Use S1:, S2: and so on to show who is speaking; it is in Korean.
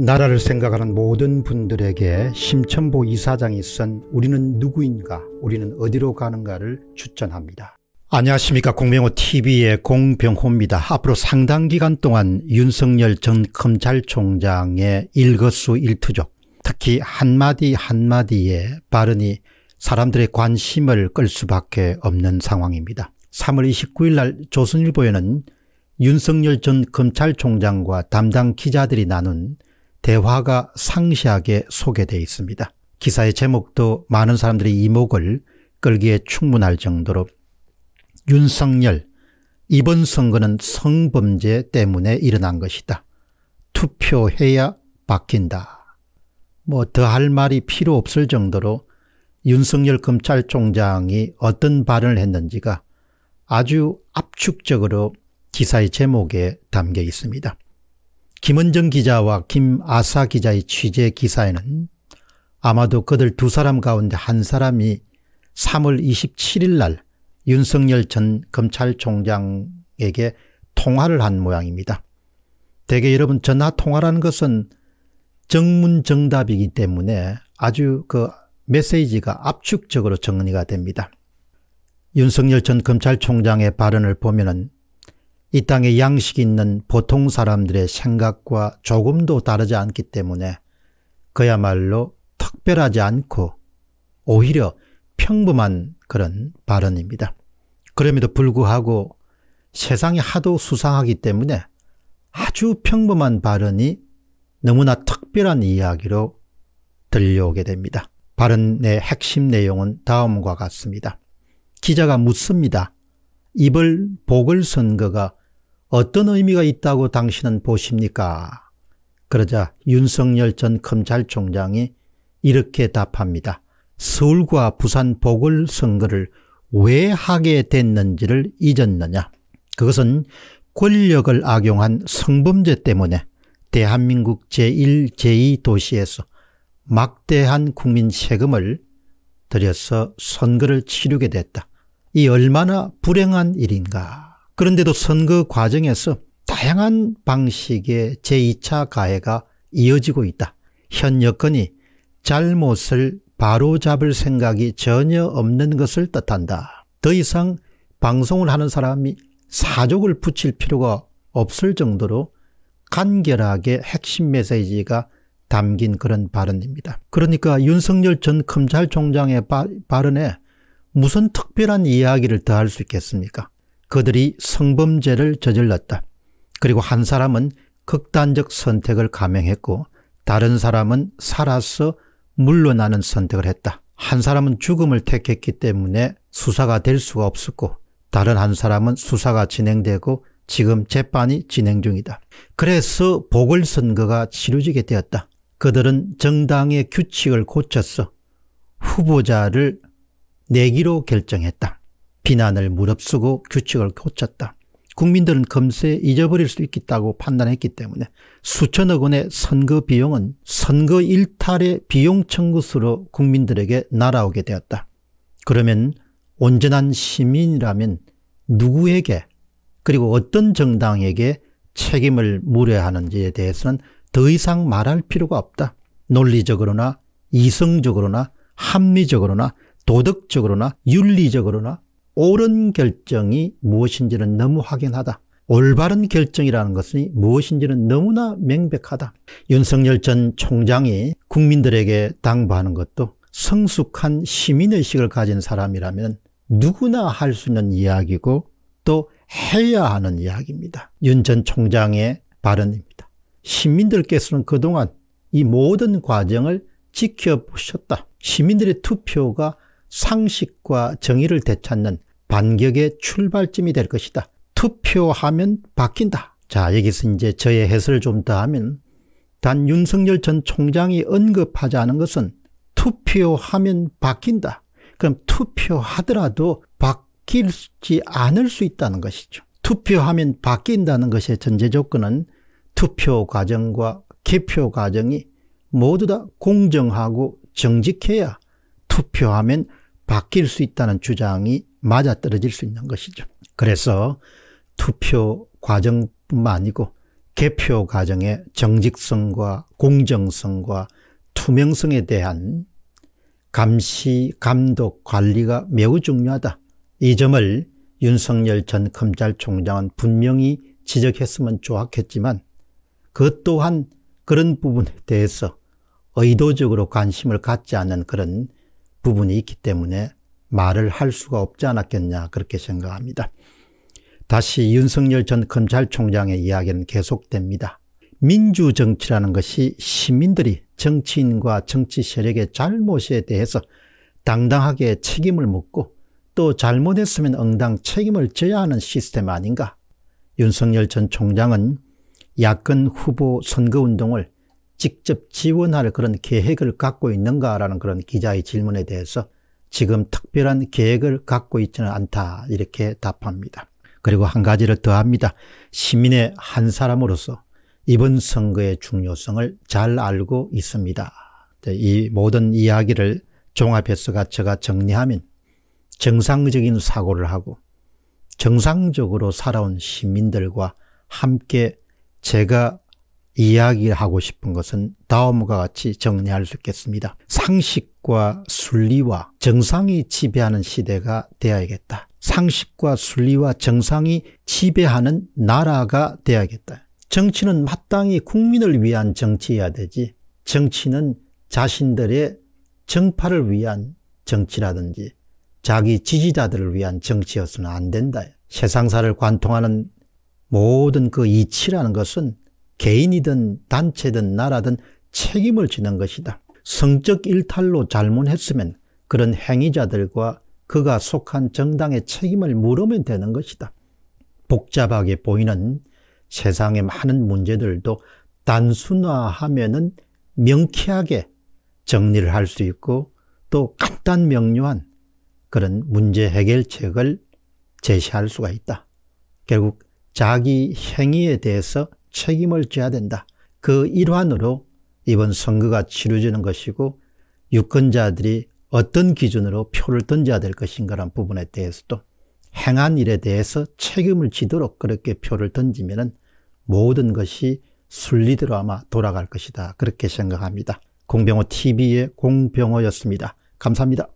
S1: 나라를 생각하는 모든 분들에게 심천보 이사장이 쓴 우리는 누구인가 우리는 어디로 가는가를 추천합니다. 안녕하십니까 공명호TV의 공병호입니다. 앞으로 상당 기간 동안 윤석열 전 검찰총장의 일거수 일투족 특히 한마디 한마디의 발언이 사람들의 관심을 끌 수밖에 없는 상황입니다. 3월 29일 날 조선일보에는 윤석열 전 검찰총장과 담당 기자들이 나눈 대화가 상시하게 소개되어 있습니다. 기사의 제목도 많은 사람들이 이목을 끌기에 충분할 정도로 윤석열 이번 선거는 성범죄 때문에 일어난 것이다. 투표해야 바뀐다. 뭐 더 할 말이 필요 없을 정도로 윤석열 검찰총장이 어떤 발언을 했는지가 아주 압축적으로 기사의 제목에 담겨 있습니다. 김은정 기자와 김아사 기자의 취재 기사에는 아마도 그들 두 사람 가운데 한 사람이 3월 27일 날 윤석열 전 검찰총장에게 통화를 한 모양입니다. 대개 여러분 전화 통화라는 것은 정문정답이기 때문에 아주 그 메시지가 압축적으로 정리가 됩니다. 윤석열 전 검찰총장의 발언을 보면 은이 땅에 양식 있는 보통 사람들의 생각과 조금도 다르지 않기 때문에 그야말로 특별하지 않고 오히려 평범한 그런 발언입니다. 그럼에도 불구하고 세상이 하도 수상하기 때문에 아주 평범한 발언이 너무나 특별한 이야기로 들려오게 됩니다. 발언의 핵심 내용은 다음과 같습니다. 기자가 묻습니다. 이번 보궐선거가 어떤 의미가 있다고 당신은 보십니까? 그러자 윤석열 전 검찰총장이 이렇게 답합니다. 서울과 부산 보궐선거를 왜 하게 됐는지를 잊었느냐. 그것은 권력을 악용한 성범죄 때문에 대한민국 제1, 제2 도시에서 막대한 국민 세금을 들여서 선거를 치르게 됐다. 이 얼마나 불행한 일인가. 그런데도 선거 과정에서 다양한 방식의 제2차 가해가 이어지고 있다. 현 여건이 잘못을 바로잡을 생각이 전혀 없는 것을 뜻한다. 더 이상 방송을 하는 사람이 사족을 붙일 필요가 없을 정도로 간결하게 핵심 메시지가 담긴 그런 발언입니다. 그러니까 윤석열 전 검찰총장의 바, 발언에 무슨 특별한 이야기를 더 할 수 있겠습니까? 그들이 성범죄를 저질렀다. 그리고 한 사람은 극단적 선택을 감행했고 다른 사람은 살아서 물러나는 선택을 했다. 한 사람은 죽음을 택했기 때문에 수사가 될 수가 없었고 다른 한 사람은 수사가 진행되고 지금 재판이 진행 중이다. 그래서 보궐선거가 치루지게 되었다. 그들은 정당의 규칙을 고쳐서 후보자를 내기로 결정했다. 비난을 무릅쓰고 규칙을 고쳤다. 국민들은 금세 잊어버릴 수 있겠다고 판단했기 때문에 수천억 원의 선거 비용은 선거 일탈의 비용 청구수로 국민들에게 날아오게 되었다. 그러면 온전한 시민이라면 누구에게 그리고 어떤 정당에게 책임을 물어야 하는지에 대해서는 더 이상 말할 필요가 없다. 논리적으로나 이성적으로나 합리적으로나 도덕적으로나 윤리적으로나 옳은 결정이 무엇인지는 너무 확연하다. 올바른 결정이라는 것이 무엇인지는 너무나 명백하다. 윤석열 전 총장이 국민들에게 당부하는 것도 성숙한 시민의식을 가진 사람이라면 누구나 할 수 있는 이야기고 또 해야 하는 이야기입니다. 윤 전 총장의 발언입니다. 시민들께서는 그동안 이 모든 과정을 지켜보셨다. 시민들의 투표가 상식과 정의를 되찾는 반격의 출발점이 될 것이다. 투표하면 바뀐다. 자 여기서 이제 저의 해설을 좀 더하면 단 윤석열 전 총장이 언급하지 않 것은 투표하면 바뀐다. 그럼 투표하더라도 바뀔지 않을 수 있다는 것이죠. 투표하면 바뀐다는 것의 전제 조건은 투표 과정과 개표 과정이 모두 다 공정하고 정직해야 투표하면 바뀔 수 있다는 주장이 맞아떨어질 수 있는 것이죠. 그래서 투표 과정뿐만 아니고 개표 과정의 정직성과 공정성과 투명성에 대한 감시, 감독, 관리가 매우 중요하다. 이 점을 윤석열 전 검찰총장은 분명히 지적했으면 좋았겠지만 그것 또한 그런 부분에 대해서 의도적으로 관심을 갖지 않은 그런 부분이 있기 때문에 말을 할 수가 없지 않았겠냐 그렇게 생각합니다. 다시 윤석열 전 검찰총장의 이야기는 계속됩니다. 민주정치라는 것이 시민들이 정치인과 정치 세력의 잘못에 대해서 당당하게 책임을 묻고 또 잘못했으면 응당 책임을 져야 하는 시스템 아닌가. 윤석열 전 총장은 야권 후보 선거운동을 직접 지원할 그런 계획을 갖고 있는가라는 그런 기자의 질문에 대해서 지금 특별한 계획을 갖고 있지는 않다 이렇게 답합니다. 그리고 한 가지를 더합니다. 시민의 한 사람으로서 이번 선거의 중요성을 잘 알고 있습니다. 네, 이 모든 이야기를 종합해서가 제가 정리하면 정상적인 사고를 하고 정상적으로 살아온 시민들과 함께 제가 이야기하고 싶은 것은 다음과 같이 정리할 수 있겠습니다. 상식 상식과 순리와 정상이 지배하는 시대가 되어야겠다. 상식과 순리와 정상이 지배하는 나라가 되어야겠다. 정치는 마땅히 국민을 위한 정치여야 되지 정치는 자신들의 정파를 위한 정치라든지 자기 지지자들을 위한 정치여서는 안 된다. 세상사를 관통하는 모든 그 이치라는 것은 개인이든 단체든 나라든 책임을 지는 것이다. 성적 일탈로 잘못했으면 그런 행위자들과 그가 속한 정당의 책임을 물으면 되는 것이다. 복잡하게 보이는 세상의 많은 문제들도 단순화하면 명쾌하게 정리를 할 수 있고 또 간단 명료한 그런 문제 해결책을 제시할 수가 있다. 결국 자기 행위에 대해서 책임을 져야 된다. 그 일환으로 이번 선거가 치러지는 것이고 유권자들이 어떤 기준으로 표를 던져야 될것인가란 부분에 대해서도 행한 일에 대해서 책임을 지도록 그렇게 표를 던지면 모든 것이 순리대로 아마 돌아갈 것이다. 그렇게 생각합니다. 공병호 TV의 공병호였습니다. 감사합니다.